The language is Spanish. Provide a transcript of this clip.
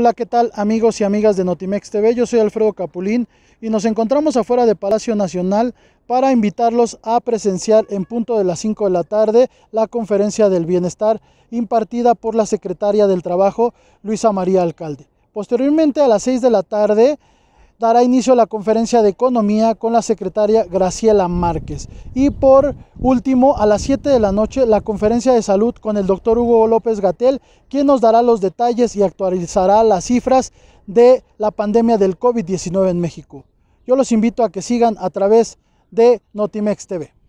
Hola, ¿qué tal amigos y amigas de Notimex TV? Yo soy Alfredo Capulín y nos encontramos afuera de Palacio Nacional para invitarlos a presenciar en punto de las 5 de la tarde la conferencia del bienestar impartida por la secretaria del Trabajo, Luisa María Alcalde. Posteriormente a las 6 de la tarde dará inicio a la conferencia de economía con la secretaria Graciela Márquez. Y por último, a las 7 de la noche, la conferencia de salud con el doctor Hugo López Gatel, quien nos dará los detalles y actualizará las cifras de la pandemia del COVID-19 en México. Yo los invito a que sigan a través de Notimex TV.